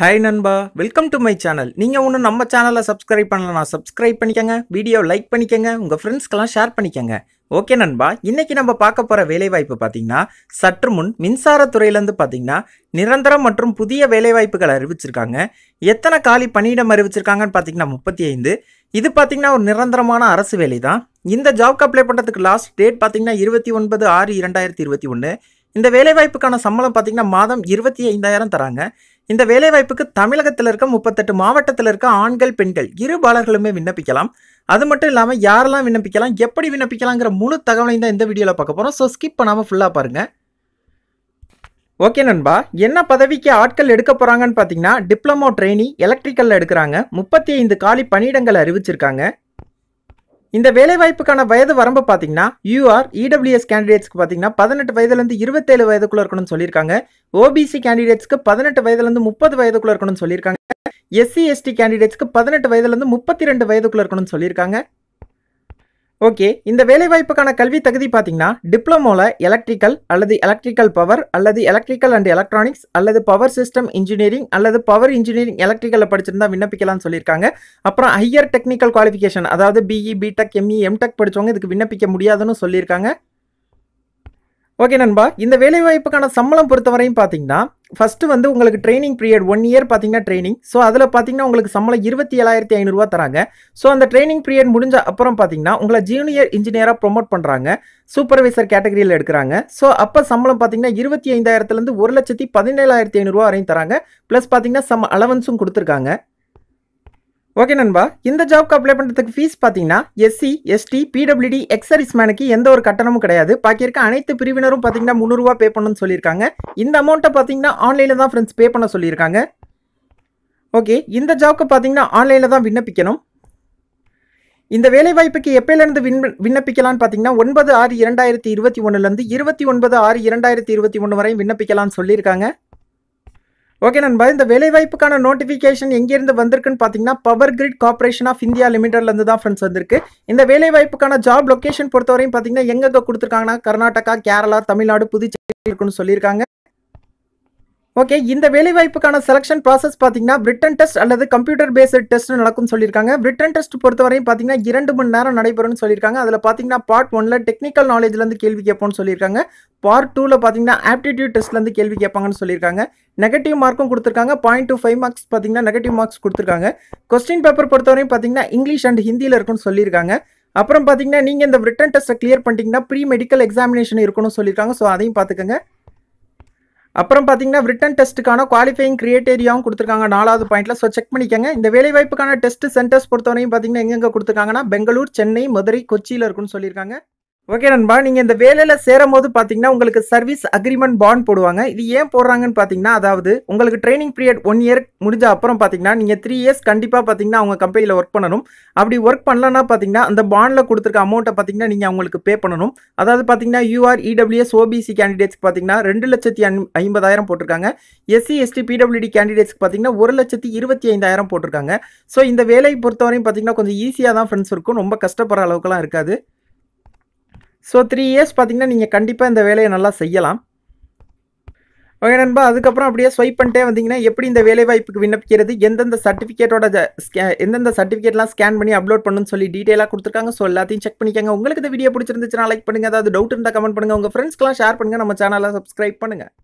hi நண்பா welcome to my channel நீங்கள் ஒன்று நம்ம சேனலை சப்ஸ்கிரைப் நான் சப்ஸ்கிரைப் பண்ணிக்கோங்க வீடியோ லைக் பண்ணிக்கோங்க உங்கள் ஃப்ரெண்ட்ஸ்க்கெல்லாம் ஷேர் பண்ணிக்கோங்க ஓகே நண்பா இன்றைக்கி நம்ம பார்க்க போகிற வேலைவாய்ப்பு பார்த்திங்கன்னா சற்று முன் மின்சாரத்துறையிலேருந்து பார்த்திங்கன்னா நிரந்தரம் மற்றும் புதிய வேலைவாய்ப்புகளை அறிவிச்சிருக்காங்க எத்தனை காலி பணியிடம் அறிவிச்சிருக்காங்கன்னு பார்த்திங்கன்னா முப்பத்தி ஐந்து இது பார்த்திங்கன்னா ஒரு நிரந்தரமான அரசு வேலை தான் இந்த ஜாப்க்கு அப்ளை பண்ணுறதுக்கு லாஸ்ட் டேட் பார்த்திங்கன்னா இருபத்தி ஒன்பது ஆறு இரண்டாயிரத்தி இருபத்தி ஒன்று இந்த வேலைவாய்ப்புக்கான சம்பளம் பார்த்திங்கன்னா மாதம் இருபத்தி ஐந்தாயிரம் தராங்க இந்த வேலைவாய்ப்புக்கு தமிழகத்தில் இருக்க முப்பத்தெட்டு மாவட்டத்தில் இருக்க ஆண்கள் பெண்கள் இரு பாலர்களுமே விண்ணப்பிக்கலாம் அது மட்டும் இல்லாமல் யாரெல்லாம் விண்ணப்பிக்கலாம் எப்படி விண்ணப்பிக்கலாங்கிற முழு தகவலையும் தான் இந்த வீடியோவில் பார்க்க போகிறோம் ஸோ ஸ்கிப் பண்ணாமல் ஃபுல்லாக பாருங்கள் ஓகே நண்பா என்ன பதவிக்கு ஆட்கள் எடுக்க போகிறாங்கன்னு பார்த்தீங்கன்னா டிப்ளமோ ட்ரெயினி எலக்ட்ரிக்கலில் எடுக்கிறாங்க முப்பத்தி ஐந்து காலி பணியிடங்கள் அறிவிச்சிருக்காங்க இந்த வேலைவாய்ப்புக்கான வயது வரம்பு பார்த்தீங்கன்னா யூஆர் இடபிள்யூஎஸ் கேண்டிடேட்ஸ்க்கு e பார்த்தீங்கன்னா பதினெட்டு வயதுலேருந்து இருபத்தேழு வயதுக்குள்ள இருக்கணும்னு சொல்லியிருக்காங்க ஓபிசி கேண்டிடேட்ஸ்க்கு பதினெட்டு வயதுலேருந்து முப்பது வயதுக்குள்ள இருக்கணும்னு சொல்லியிருக்காங்க எஸ்சி எஸ்டி கேண்டிடேட்ஸ்க்கு பதினெட்டு வயதுலேருந்து முப்பத்தி ரெண்டு வயதுக்குள்ள இருக்கணும்னு சொல்லியிருக்காங்க ஓகே இந்த வேலைவாய்ப்புக்கான கல்வி தகுதி பார்த்தீங்கன்னா டிப்ளமோவில் எலக்ட்ரிக்கல் அல்லது எலக்ட்ரிக்கல் பவர் அல்லது எலக்ட்ரிக்கல் அண்ட் எலக்ட்ரானிக்ஸ் அல்லது பவர் சிஸ்டம் இன்ஜினியரிங் அல்லது பவர் இன்ஜினியரிங் எலக்ட்ரிக்கலில் படிச்சிருந்தா விண்ணப்பிக்கலாம்னு சொல்லியிருக்காங்க அப்புறம் ஹையர் டெக்னிக்கல் குவாலிஃபிகேஷன் அதாவது பிஇ பிடெக் எம்இ எம்டெக் படித்தவங்க இதுக்கு விண்ணப்பிக்க முடியாதுன்னு சொல்லியிருக்காங்க ஓகே நண்பா இந்த வேலைவாய்ப்புக்கான சம்பளம் பொறுத்தவரையும் பார்த்தீங்கன்னா ஃபஸ்ட்டு வந்து உங்களுக்கு ட்ரைனிங் பீரியட் ஒன் இயர் பார்த்தீங்கன்னா ட்ரைனிங் ஸோ அதில் பார்த்தீங்கன்னா உங்களுக்கு சம்பளம் இருபத்தி ஏழாயிரத்தி ஐநூறுரூவா தராங்க ஸோ அந்த ட்ரைனிங் பீரியட் முடிஞ்ச அப்புறம் பார்த்தீங்கன்னா உங்களை ஜூனியர் இன்ஜினியராக ப்ரொமோட் பண்ணுறாங்க சூப்பர்வைசர் கேட்டகரியில் எடுக்கிறாங்க ஸோ அப்போ சம்பளம் பார்த்தீங்கன்னா இருபத்தி ஐந்தாயிரத்துலேருந்து ஒரு லட்சத்தி பதினேழாயிரத்தி ஐநூறுரூவா வரையும் தராங்க ப்ளஸ் பார்த்தீங்கன்னா சம் அலவன்ஸும் கொடுத்துருக்காங்க ஓகே நண்பா இந்த ஜாப்க்கு அப்ளை பண்ணுறதுக்கு ஃபீஸ் பார்த்தீங்கன்னா எஸ்சி எஸ்டி பிடபிள்யூடி எக்ஸரிஸ் மேனுக்கு எந்த ஒரு கட்டணமும் கிடையாது பாக்கி இருக்க அனைத்து பிரிவினரும் பார்த்தீங்கன்னா முந்நூறுரூவா பே பண்ணணும்னு சொல்லியிருக்காங்க இந்த அமௌண்ட்டை பார்த்தீங்கன்னா ஆன்லைனில் தான் ஃப்ரெண்ட்ஸ் பே பண்ண சொல்லியிருக்காங்க ஓகே இந்த ஜாப்க்கு பார்த்தீங்கன்னா ஆன்லைனில் தான் விண்ணப்பிக்கணும் இந்த வேலைவாய்ப்புக்கு எப்பயிலேருந்து விண் விண்ணப்பிக்கலாம்னு பார்த்தீங்கன்னா ஒன்பது ஆறு இரண்டாயிரத்தி இருபத்தி ஒன்றுலேருந்து இருபத்தி ஒன்பது ஆறு இரண்டாயிரத்தி இருபத்தி ஒன்று வரையும் விண்ணப்பிக்கலாம்னு சொல்லியிருக்காங்க ஓகே நண்பா இந்த வேலைவாய்ப்புக்கான நோட்டிஃபிகேஷன் எங்கேருந்து வந்திருக்குன்னு பார்த்தீங்கன்னா power grid corporation of India லிமிடெட்லேருந்து தான் ஃப்ரெண்ட்ஸ் வந்திருக்கு இந்த வேலைவாய்ப்புக்கான ஜாப் லொக்கேஷன் பொறுத்தவரையும் பார்த்தீங்கன்னா எங்கே கொடுத்துருக்காங்கன்னா கர்நாடகா கேரளா தமிழ்நாடு புதுச்சேரி இருக்குன்னு சொல்லியிருக்காங்க ஓகே இந்த வேலைவாய்ப்புக்கான செலக்ஷன் ப்ராசஸ் பார்த்தீங்கன்னா பிரிட்டன் டெஸ்ட் அல்லது கம்ப்யூட்டர் பேஸ்ட் டெஸ்ட் நடக்கும் சொல்லியிருக்காங்க பிரிட்டன் டெஸ்ட் பொறுத்தவரையும் பார்த்தீங்கன்னா இரண்டு மணி நேரம் நடைபெறும்னு சொல்லியிருக்காங்க அதில் பார்த்தீங்கன்னா பார்ட் ஒன்ல டெக்னிக்கல் நாலேஜ்லேருந்து கேள்வி கேட்போம்னு சொல்லியிருக்காங்க பார்ட் டூவில் பார்த்தீங்கன்னா ஆப்டிடியூட் டெஸ்ட்லேருந்து கேள்வி கேட்பாங்கன்னு சொல்லியிருக்காங்க நெகட்டிவ் மார்க்கும் கொடுத்துருக்காங்க பாயிண்ட் டூ ஃபைவ் மார்க்ஸ் பார்த்தீங்கன்னா நெகட்டிவ் மார்க்ஸ் கொடுத்துருக்காங்க கொஸ்டின் பேப்பர் பொறுத்தவரையும் பார்த்தீங்கன்னா இங்கிலீஷ் அண்ட் ஹிந்தியில் இருக்குன்னு சொல்லியிருக்காங்க அப்புறம் பார்த்தீங்கன்னா நீங்கள் இந்த ரிட்டன் டெஸ்ட்டை கிளியர் பண்ணிட்டீங்கன்னா ப்ரீ மெடிக்கல் எக்ஸாமினேஷன் இருக்கணும்னு சொல்லியிருக்காங்க ஸோ அதையும் பார்த்துக்கோங்க அப்புறம் பார்த்தீங்கன்னா ரிட்டன் டெஸ்ட்டுக்கான குவாலிஃபைங் கிரியேட்டேரியாவும் கொடுத்துருக்காங்க நாலாவது பாயிண்ட்ல ஸோ செக் பண்ணிக்கங்க இந்த வேலைவாய்ப்புக்கான டெஸ்ட் சென்டர்ஸ் பொறுத்தவரையும் பார்த்தீங்கன்னா எங்கெங்கே கொடுத்துருக்காங்கன்னா பெங்களூர் சென்னை மதுரை கொச்சியில் இருக்குன்னு சொல்லியிருக்காங்க ஓகே நண்பா நீங்கள் இந்த வேலையில் சேரும் போது பார்த்தீங்கன்னா உங்களுக்கு சர்வீஸ் அக்ரிமெண்ட் பாண்ட் போடுவாங்க இது ஏன் போடுறாங்கன்னு பார்த்தீங்கன்னா அதாவது உங்களுக்கு ட்ரைனிங் பீரியட் ஒன் இயர் முடிஞ்ச அப்புறம் பார்த்தீங்கன்னா நீங்கள் த்ரீ இயர்ஸ் கண்டிப்பாக பார்த்தீங்கன்னா அவங்க கம்பெனியில் ஒர்க் பண்ணணும் அப்படி ஒர்க் பண்ணலன்னா பார்த்தீங்கன்னா அந்த பாண்டில் கொடுத்துருக்க அமௌண்ட்டை பார்த்தீங்கன்னா நீங்கள் அவங்களுக்கு பே பண்ணணும் அதாவது பார்த்தீங்கன்னா யூஆர் இடபிள்யூஎஸ் ஓபிசி e கேண்டிடேட்ஸ்க்கு பார்த்தீங்கன்னா ரெண்டு லட்சத்தி ஐம்பதாயிரம் போட்டிருக்காங்க எஸ்சி எஸ்டி பிடபிள்யூடி கேண்டிடேட்ஸ்க்கு பார்த்தீங்கன்னா ஒரு லட்சத்தி இருபத்தி ஐந்தாயிரம் போட்டிருக்காங்க ஸோ இந்த வேலையை பொறுத்தவரையும் பார்த்தீங்கன்னா கொஞ்சம் ஈஸியாக தான் ஃப்ரெண்ட்ஸ் இருக்கும் ரொம்ப கஷ்டப்படுற அளவுக்குலாம் இருக்காது ஸோ த்ரீ இயர்ஸ் பார்த்திங்கன்னா நீங்கள் கண்டிப்பாக இந்த வேலையை நல்லா செய்யலாம் ஓகே நண்பா அதுக்கப்புறம் அப்படியே ஸ்வைப் பண்ணிட்டே வந்தீங்கன்னா எப்படி இந்த வேலைவாய்ப்புக்கு விண்ணப்பிக்கிறது எந்தெந்த சர்டிஃபிகேட்டோட ஸ்கே எந்தெந்த சர்டிஃபிகேட்லாம் ஸ்கேன் பண்ணி அப்லோட் பண்ணணும்னு சொல்லி டீட்டெயிலாக கொடுத்துருக்காங்க ஸோ எல்லாத்தையும் செக் பண்ணிக்கோங்க உங்களுக்கு இந்த வீடியோ பிடிச்சிருந்துச்சுன்னா லைக் பண்ணுங்கள் அதாவது டவுட் இருந்தால் கமெண்ட் பண்ணுங்கள் உங்கள் ஃப்ரெண்ட்ஸ்க்கெலாம் ஷேர் பண்ணுங்கள் நம்ம சேனலில் சப்ஸ்கிரைப் பண்ணுங்கள்